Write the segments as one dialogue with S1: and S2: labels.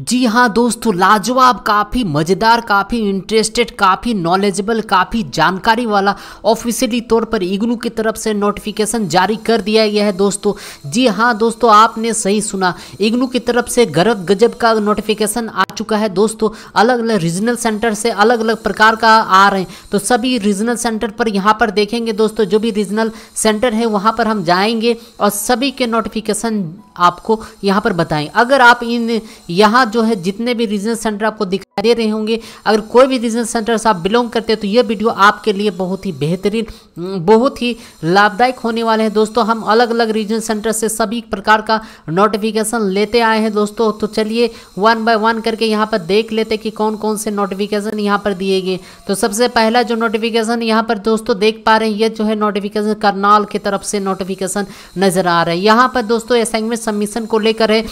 S1: जी हाँ दोस्तों लाजवाब काफ़ी मज़ेदार काफ़ी इंटरेस्टेड काफ़ी नॉलेजेबल काफ़ी जानकारी वाला ऑफिशियली तौर पर इग्नू की तरफ से नोटिफिकेशन जारी कर दिया गया है दोस्तों जी हाँ दोस्तों आपने सही सुना इग्नू की तरफ से गरब गजब का नोटिफिकेशन आ चुका है दोस्तों अलग अलग रीजनल सेंटर से अलग अलग प्रकार का आ रहे हैं तो सभी रीजनल सेंटर पर यहाँ पर देखेंगे दोस्तों जो भी रीजनल सेंटर है वहाँ पर हम जाएंगे और सभी के नोटिफिकेशन आपको यहाँ पर बताएं अगर आप इन यहाँ जो है जितने भी रीजनल सेंटर आपको दिख दे रहे होंगे अगर कोई भी रीजनल सेंटर से आप बिलोंग करते हैं तो ये वीडियो आपके लिए बहुत ही बेहतरीन बहुत ही लाभदायक होने वाले हैं दोस्तों हम अलग अलग रीजनल सेंटर से सभी प्रकार का नोटिफिकेशन लेते आए हैं दोस्तों तो चलिए वन बाय वन करके यहाँ पर देख लेते कि कौन कौन से नोटिफिकेशन यहाँ पर दिए गए तो सबसे पहला जो नोटिफिकेशन यहाँ पर दोस्तों देख पा रहे हैं ये जो है नोटिफिकेशन करनाल की तरफ से नोटिफिकेशन नज़र आ रहा है यहाँ पर दोस्तों असाइनमेंट सबमिशन को लेकर है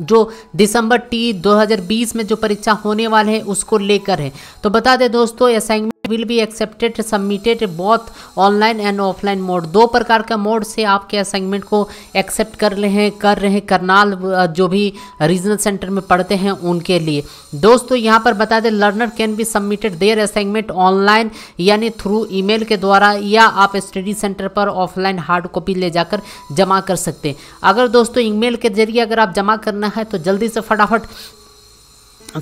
S1: जो दिसंबर टी 2020 में जो परीक्षा होने वाले हैं उसको लेकर है तो बता दें दोस्तों assignment will be accepted submitted both online and offline mode दो प्रकार का मोड से आपके असाइनमेंट को एक्सेप्ट कर रहे हैं कर रहे हैं करनाल जो भी रीजनल सेंटर में पढ़ते हैं उनके लिए दोस्तों यहाँ पर बता दें learner can be submitted their assignment online यानी थ्रू ईमेल के द्वारा या आप स्टडी सेंटर पर ऑफलाइन हार्ड कॉपी ले जाकर जमा कर सकते हैं अगर दोस्तों ईमेल के जरिए अगर आप जमा करना है तो जल्दी से फटाफट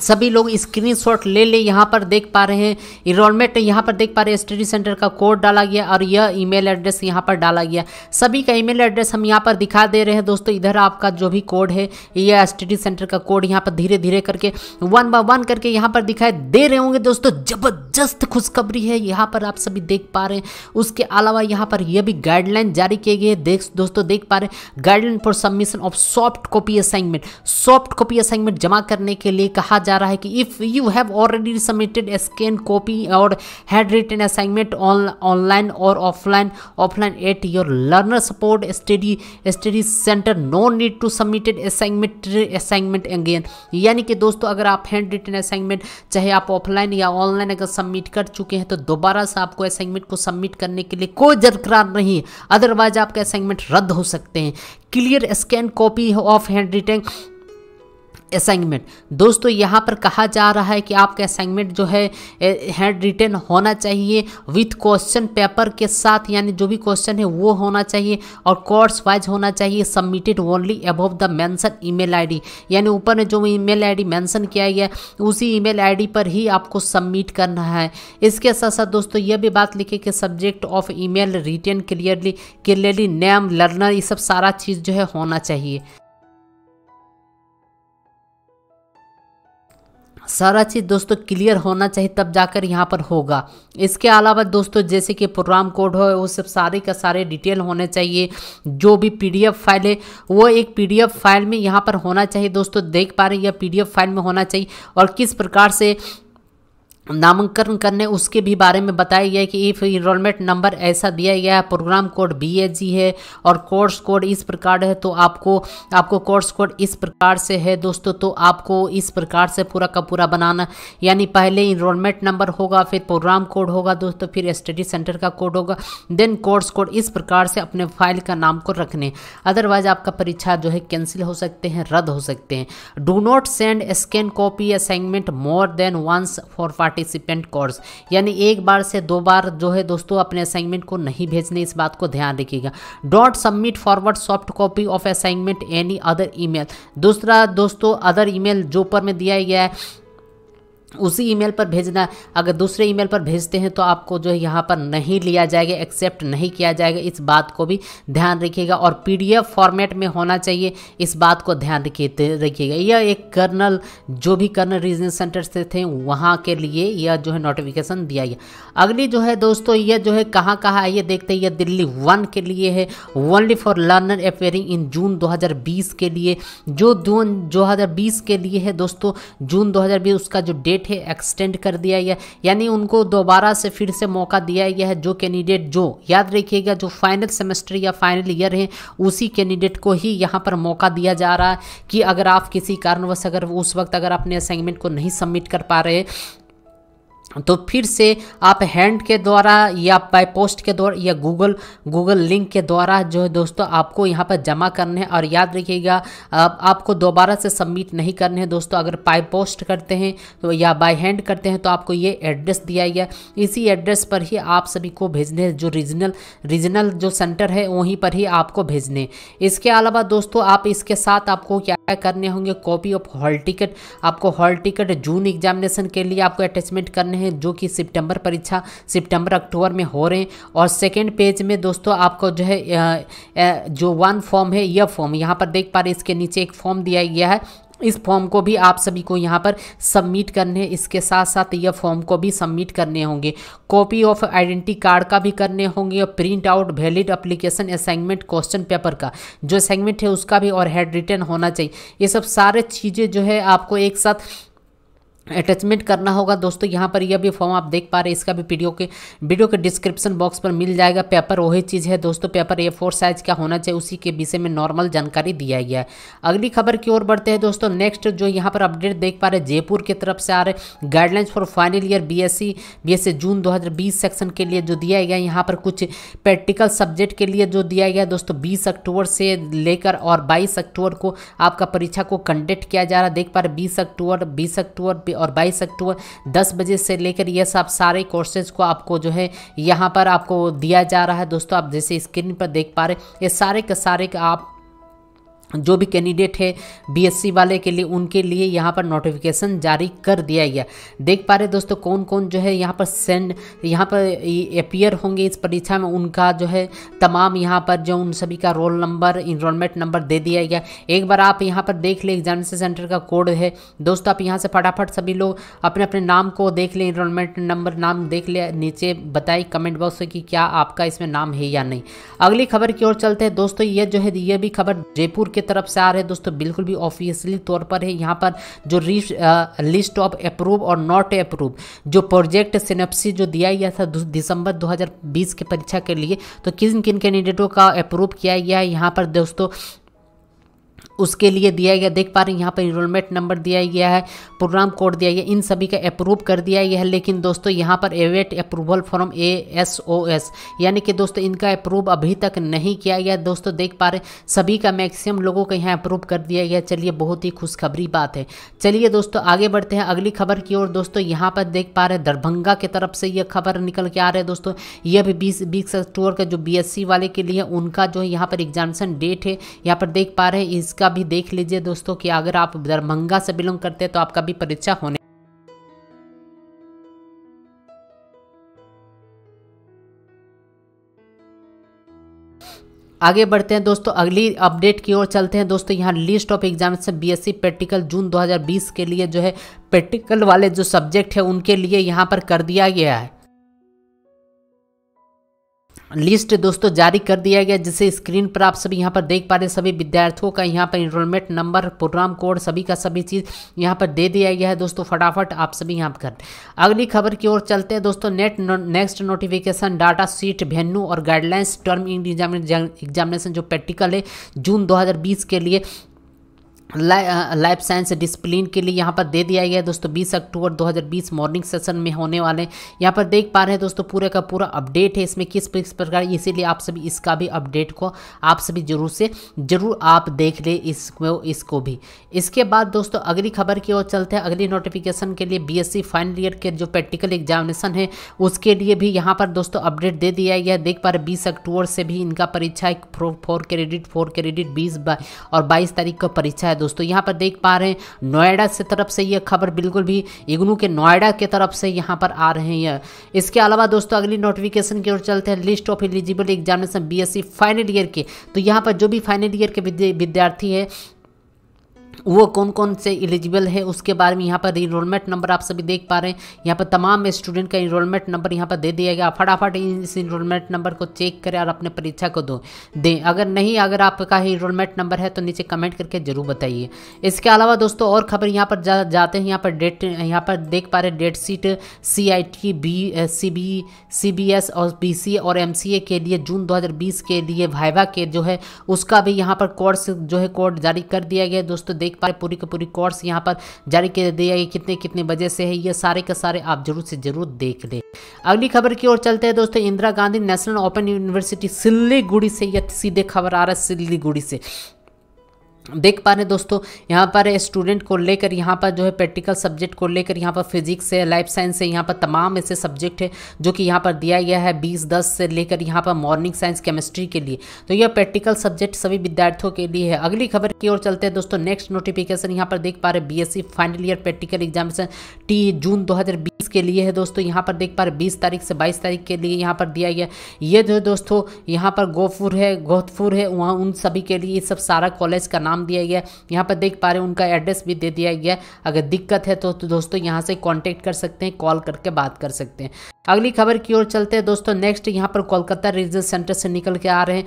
S1: सभी लोग स्क्रीनशॉट ले ले यहाँ पर देख पा रहे हैं इनरोलमेंट यहाँ पर देख पा रहे हैं स्टडी सेंटर का कोड डाला गया और यह ईमेल एड्रेस यहाँ पर डाला गया सभी का ईमेल एड्रेस हम यहाँ पर दिखा दे रहे हैं दोस्तों इधर आपका जो भी कोड है यह स्टडी सेंटर का कोड यहाँ पर धीरे धीरे करके वन बाय वन करके यहाँ पर दिखाई दे रहे होंगे दोस्तों जबरदस्त खुशखबरी है यहाँ पर आप सभी देख पा रहे हैं उसके अलावा यहाँ पर यह भी गाइडलाइन जारी किए गए देख दोस्तों देख पा रहे हैं guideline for submission of soft copy assignment soft copy assignment जमा करने के लिए कहा जा रहा है कि if you have already submitted scan copy और हैड रिटन असाइनमेंट ऑनलाइन और offline offline at your learner support study study centre no need to submitted assignment assignment again यानी कि दोस्तों अगर आप हैंड रिटन असाइनमेंट चाहे आप ऑफलाइन या ऑनलाइन अगर सबमिट कर चुके हैं तो दोबारा से आपको असाइनमेंट को सबमिट करने के लिए कोई जरकरार नहीं अदरवाइज आपके असाइनमेंट रद्द हो सकते हैं clear scan copy of handwritten assignment दोस्तों यहाँ पर कहा जा रहा है कि आपका असाइनमेंट जो है हैंड रिटर्न होना चाहिए विथ क्वेश्चन पेपर के साथ यानी जो भी क्वेश्चन है वो होना चाहिए और कोर्स वाइज होना चाहिए submitted only above the mention email ID यानी ऊपर ने जो ईमेल आईडी मेंशन किया गया उसी ईमेल आईडी पर ही आपको सबमिट करना है इसके साथ साथ दोस्तों यह भी बात लिखे कि subject of email return clearly clearly name learner ये सब सारा चीज़ जो है होना चाहिए सारा चीज़ दोस्तों क्लियर होना चाहिए तब जाकर यहाँ पर होगा इसके अलावा दोस्तों जैसे कि प्रोग्राम कोड हो वो सब सारे का सारे डिटेल होने चाहिए जो भी पीडीएफ फाइल है वो एक पीडीएफ फाइल में यहाँ पर होना चाहिए दोस्तों देख पा रहे हैं या पीडीएफ फाइल में होना चाहिए और किस प्रकार से नामांकन करने उसके भी बारे में बताया गया है कि इफ़ इनरोलमेंट नंबर ऐसा दिया गया है programme code B H G है और कोर्स कोड इस प्रकार है तो आपको आपको कोर्स कोड इस प्रकार से है दोस्तों तो आपको इस प्रकार से पूरा का पूरा बनाना यानी पहले इनरोलमेंट नंबर होगा फिर प्रोग्राम कोड होगा दोस्तों फिर स्टडी सेंटर का कोड होगा देन कोर्स कोड इस प्रकार से अपने फाइल का नाम को रखने अदरवाइज आपका परीक्षा जो है कैंसिल हो सकते हैं रद्द हो सकते हैं do not send scan copy assignment more than once for part participant course यानी एक बार से दो बार जो है दोस्तों अपने असाइनमेंट को नहीं भेजने इस बात को ध्यान रखिएगा डॉट submit forward soft copy of assignment any other email दूसरा दोस्तों अदर ईमेल जो ऊपर में दिया गया है उसी ईमेल पर भेजना अगर दूसरे ईमेल पर भेजते हैं तो आपको जो है यहाँ पर नहीं लिया जाएगा एक्सेप्ट नहीं किया जाएगा इस बात को भी ध्यान रखिएगा और पीडीएफ फॉर्मेट में होना चाहिए इस बात को ध्यान रखिएगा यह एक कर्नल जो भी कर्नल रीजनल सेंटर से थे वहाँ के लिए यह जो है नोटिफिकेशन दिया गया अगली जो है दोस्तों यह जो है कहाँ कहाँ आइए देखते हैं यह दिल्ली वन के लिए है only for learner appearing in June दो के लिए जो जून 2020 के लिए है दोस्तों जून दो उसका जो डेट डेट है एक्सटेंड कर दिया गया यानी उनको दोबारा से फिर से मौका दिया गया है जो कैंडिडेट जो याद रखिएगा जो फाइनल सेमेस्टर या फाइनल ईयर है उसी कैंडिडेट को ही यहाँ पर मौका दिया जा रहा है कि अगर आप किसी कारणवश अगर उस वक्त अगर अपने असाइनमेंट को नहीं सबमिट कर पा रहे तो फिर से आप हैंड के द्वारा या बाय पोस्ट के द्वारा या गूगल गूगल लिंक के द्वारा जो है दोस्तों आपको यहाँ पर जमा करने हैं और याद रखिएगा आप, आपको दोबारा से सबमिट नहीं करने हैं दोस्तों अगर बाय पोस्ट करते हैं तो या बाय हैंड करते हैं तो आपको ये एड्रेस दिया गया इसी एड्रेस पर ही आप सभी को भेजने जो रीजनल रीजनल जो सेंटर है वहीं पर ही आपको भेजने इसके अलावा दोस्तों आप इसके साथ आपको क्या करने होंगे कॉपी ऑफ हॉल टिकट आपको हॉल टिकट जून एग्जामिनेशन के लिए आपको अटैचमेंट करने हैं जो कि सितंबर परीक्षा सितंबर अक्टूबर में हो रहे हैं और सेकेंड पेज में दोस्तों आपको जो है जो वन फॉर्म है यह फॉर्म यहाँ पर देख पा रहे इसके नीचे एक फॉर्म दिया गया है इस फॉर्म को भी आप सभी को यहाँ पर सबमिट करने इसके साथ साथ यह फॉर्म को भी सबमिट करने होंगे कॉपी ऑफ आइडेंटिटी कार्ड का भी करने होंगे और print out valid application assignment question paper का जो असाइनमेंट है उसका भी और हेड रिटर्न होना चाहिए ये सब सारे चीज़ें जो है आपको एक साथ अटैचमेंट करना होगा दोस्तों यहाँ पर यह भी फॉर्म आप देख पा रहे हैं इसका भी वीडियो के वीडियो के डिस्क्रिप्शन बॉक्स पर मिल जाएगा पेपर वही चीज़ है दोस्तों पेपर ए फोर साइज का होना चाहिए उसी के विषय में नॉर्मल जानकारी दिया गया है अगली खबर की ओर बढ़ते हैं दोस्तों नेक्स्ट जो यहाँ पर अपडेट देख पा रहे हैं जयपुर की तरफ से आ रहे guidelines for final year B S June दो सेक्शन के लिए जो दिया गया यहाँ पर कुछ प्रैक्टिकल सब्जेक्ट के लिए जो दिया गया दोस्तों बीस अक्टूबर से लेकर और बाईस अक्टूबर को आपका परीक्षा को कंडक्ट किया जा रहा देख पा रहे बीस अक्टूबर बीस अक्टूबर और बाईस अक्टूबर दस बजे से लेकर ये सब सारे कोर्सेज को आपको जो है यहाँ पर आपको दिया जा रहा है दोस्तों आप जैसे स्क्रीन पर देख पा रहे ये सारे के सारे का आप जो भी कैंडिडेट है बीएससी वाले के लिए उनके लिए यहाँ पर नोटिफिकेशन जारी कर दिया गया देख पा रहे दोस्तों कौन कौन जो है यहाँ पर सेंड यहाँ पर अपियर होंगे इस परीक्षा में उनका जो है तमाम यहाँ पर जो उन सभी का रोल नंबर इनरोलमेंट नंबर दे दिया गया एक बार आप यहाँ पर देख लें एग्जामिनेशन सेंटर का कोड है दोस्तों आप यहाँ से फटाफट सभी लोग अपने अपने नाम को देख लें इनरोलमेंट नंबर नाम देख लें नीचे बताए कमेंट बॉक्स में कि क्या आपका इसमें नाम है या नहीं अगली खबर की ओर चलते हैं दोस्तों ये जो है ये भी खबर जयपुर के तरफ से आ रहे हैं दोस्तों बिल्कुल भी ऑफिशियली तौर पर है यहाँ पर जो लिस्ट ऑफ अप्रूव और नॉट अप्रूव जो प्रोजेक्ट सिनेप्सी जो दिया गया था दिसंबर 2020 की परीक्षा के लिए तो किन किन कैंडिडेटों का अप्रूव किया गया है यहाँ पर दोस्तों उसके लिए दिया गया देख पा रहे हैं यहाँ पर इनरोलमेंट नंबर दिया गया है प्रोग्राम कोड दिया गया इन सभी का अप्रूव कर दिया गया है लेकिन दोस्तों यहाँ पर await approval form A S O S यानी कि दोस्तों इनका अप्रूव अभी तक नहीं किया गया दोस्तों देख पा रहे सभी का मैक्सिमम लोगों का यहाँ अप्रूव कर दिया गया चलिए बहुत ही खुशखबरी बात है चलिए दोस्तों आगे बढ़ते हैं अगली खबर की ओर दोस्तों यहाँ पर देख पा रहे दरभंगा की तरफ से यह खबर निकल के आ रहा है दोस्तों यह भी बीस बीस अक्टूबर का जो बी वाले के लिए उनका जो यहाँ पर एग्जामेशन डेट है यहाँ पर देख पा रहे हैं इसका इसका भी देख लीजिए दोस्तों कि अगर आप दरभंगा से बिलोंग करते हैं तो आपका भी परीक्षा होने आगे बढ़ते हैं दोस्तों अगली अपडेट की ओर चलते हैं दोस्तों यहाँ list of examination BSc practical June 2020 के लिए जो है प्रैक्टिकल वाले जो सब्जेक्ट है उनके लिए यहाँ पर कर दिया गया है लिस्ट दोस्तों जारी कर दिया गया जिसे स्क्रीन पर आप सभी यहाँ पर देख पा रहे हैं सभी विद्यार्थियों का यहाँ पर इनरोलमेंट नंबर प्रोग्राम कोड सभी का सभी चीज़ यहाँ पर दे दिया गया है दोस्तों फटाफट आप सभी यहाँ पर अगली खबर की ओर चलते हैं दोस्तों net next notification data sheet venue और गाइडलाइंस टर्म इन एग्जामिनेशन जो प्रैक्टिकल है जून दो के लिए लाइफ साइंस डिसिप्लिन के लिए यहाँ पर दे दिया गया है दोस्तों 20 अक्टूबर 2020 मॉर्निंग सेशन में होने वाले हैं यहाँ पर देख पा रहे हैं दोस्तों पूरे का पूरा अपडेट है इसमें किस किस प्रकार इसीलिए आप सभी इसका भी अपडेट को आप सभी जरूर से जरूर आप देख लें इसको इसको भी इसके बाद दोस्तों अगली खबर की ओर चलते हैं अगली नोटिफिकेशन के लिए बी फाइनल ईयर के जो प्रैक्टिकल एग्जामिनेशन है उसके लिए भी यहाँ पर दोस्तों अपडेट दे दिया गया है देख पा रहे बीस अक्टूबर से भी इनका परीक्षा है फोर क्रेडिट फोर क्रेडिट बीस और बाईस तारीख का परीक्षा है है दोस्तों यहाँ पर देख पा रहे हैं नोएडा से तरफ से ये खबर बिल्कुल भी इग्नू के नोएडा के तरफ से यहाँ पर आ रहे हैं इसके अलावा दोस्तों अगली नोटिफिकेशन की ओर चलते हैं list of eligible examination B final year के तो यहाँ पर जो भी फाइनल ईयर के विद्यार्थी है वो कौन कौन से एलिजिबल है उसके बारे में यहाँ पर इनरोलमेंट नंबर आप सभी देख पा रहे हैं यहाँ पर तमाम स्टूडेंट का इनरोलमेंट नंबर यहाँ पर दे दिया गया फटाफट इस इनरोलमेंट नंबर को चेक करें और अपने परीक्षा को दो दें अगर नहीं अगर आपका इनरोलमेंट नंबर है तो नीचे कमेंट करके ज़रूर बताइए इसके अलावा दोस्तों और खबर यहाँ पर जा, जाते हैं यहाँ पर डेट यहाँ पर देख पा रहे date sheet C I T B C B C B S और बी सी और एम सी ए के लिए जून बीस के लिए वाइवा के जो है उसका भी यहाँ पर कोर्स जो है कोड जारी कर दिया गया दोस्तों देख देख पा रहे पूरी के पूरी कोर्स यहाँ पर जारी कर दिया है कितने कितने बजे से है ये सारे के सारे आप जरूर से जरूर देख लें अगली खबर की ओर चलते हैं दोस्तों Indira Gandhi National Open University Siliguri से यह सीधे खबर आ रहा है सिल्लीगुड़ी से देख पा रहे हैं दोस्तों यहाँ पर स्टूडेंट को लेकर यहाँ पर जो है प्रैक्टिकल सब्जेक्ट को लेकर यहाँ पर फिजिक्स है लाइफ साइंस है यहाँ पर तमाम ऐसे सब्जेक्ट है जो कि यहाँ पर दिया गया है बीस दस से लेकर यहाँ पर मॉर्निंग साइंस केमिस्ट्री के लिए तो यह प्रैक्टिकल सब्जेक्ट सभी विद्यार्थियों के लिए है अगली खबर की ओर चलते हैं दोस्तों नेक्स्ट नोटिफिकेशन यहाँ पर देख पा रहे B S final year practical examination T June दो के लिए है दोस्तों यहाँ पर देख पा रहे बीस तारीख से बाईस तारीख के लिए यहाँ पर दिया गया ये जो दोस्तों यहाँ पर गोहपुर है गोतपुर है वहाँ उन सभी के लिए ये सब सारा कॉलेज का नाम नाम दिया गया है यहाँ पर देख पा रहे हैं उनका एड्रेस भी दे दिया गया है अगर दिक्कत है तो, तो दोस्तों यहाँ से कॉन्टेक्ट कर सकते हैं कॉल करके बात कर सकते हैं अगली खबर की ओर चलते हैं दोस्तों नेक्स्ट यहाँ पर कोलकाता रीजन सेंटर से निकल के आ रहे हैं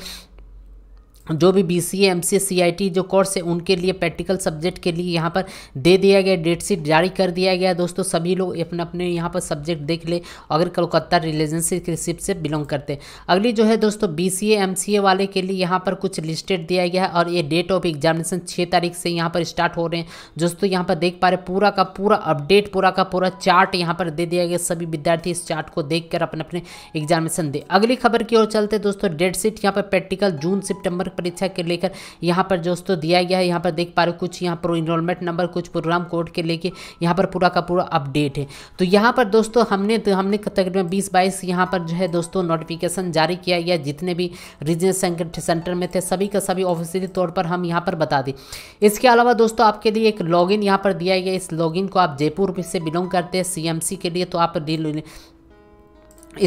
S1: जो भी B C M C C I T जो कोर्स है उनके लिए प्रैक्टिकल सब्जेक्ट के लिए यहाँ पर दे दिया गया डेट शीट जारी कर दिया गया दोस्तों सभी लोग अपने अपने यहाँ पर सब्जेक्ट देख ले अगर कोलकाता रिलेशनशिप से बिलोंग करते अगली जो है दोस्तों बी सी एम सी ए वाले के लिए यहाँ पर कुछ लिस्टेड दिया गया है और ये डेट ऑफ एग्जामिनेशन छः तारीख से यहाँ पर स्टार्ट हो रहे हैं दोस्तों यहाँ पर देख पा रहे पूरा का पूरा अपडेट पूरा का पूरा चार्ट यहाँ पर दे दिया गया सभी विद्यार्थी इस चार्ट को देख कर अपने अपने एग्जामिनेशन दे अगली खबर की ओर चलते दोस्तों डेट शीट यहाँ पर प्रैक्टिकल जून सेप्टेम्बर परीक्षा के लेकर यहाँ पर दोस्तों दिया गया है यहाँ पर देख पा रहे कुछ यहाँ पर इनरोलमेंट नंबर कुछ प्रोग्राम कोड के लेके यहाँ पर पूरा का पूरा अपडेट है तो यहाँ पर दोस्तों हमने तो हमने तकरीबन बीस बाईस यहाँ पर जो है दोस्तों नोटिफिकेशन जारी किया गया जितने भी रीजनल सेंटर में थे सभी का सभी ऑफिसियली तौर पर हम यहाँ पर बता दें इसके अलावा दोस्तों आपके लिए एक लॉगिन यहाँ पर दिया गया इस लॉगिन को आप जयपुर से बिलोंग करते हैं सीएमसी के लिए तो आप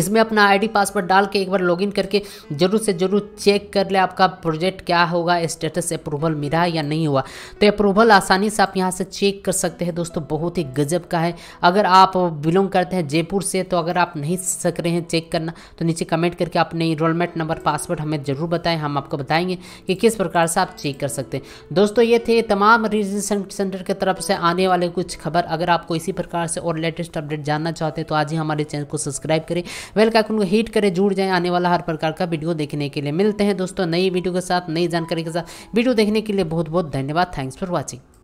S1: इसमें अपना आईडी पासवर्ड डाल के एक बार लॉगिन करके जरूर से जरूर चेक कर ले आपका प्रोजेक्ट क्या होगा स्टेटस अप्रूवल मिला या नहीं हुआ तो अप्रूवल आसानी से आप यहाँ से चेक कर सकते हैं दोस्तों बहुत ही गजब का है अगर आप बिलोंग करते हैं जयपुर से तो अगर आप नहीं सक रहे हैं चेक करना तो नीचे कमेंट करके अपने इनरोलमेंट नंबर पासवर्ड हमें ज़रूर बताएं हम आपको बताएंगे कि किस प्रकार से आप चेक कर सकते हैं दोस्तों ये थे तमाम रीजन सेंटर की तरफ से आने वाले कुछ खबर अगर आपको इसी प्रकार से और लेटेस्ट अपडेट जानना चाहते हैं तो आज ही हमारे चैनल को सब्सक्राइब करें वेल का आइकन को हिट करें जुड़ जाएं आने वाला हर प्रकार का वीडियो देखने के लिए मिलते हैं दोस्तों नई वीडियो के साथ नई जानकारी के साथ वीडियो देखने के लिए बहुत बहुत धन्यवाद थैंक्स फॉर वॉचिंग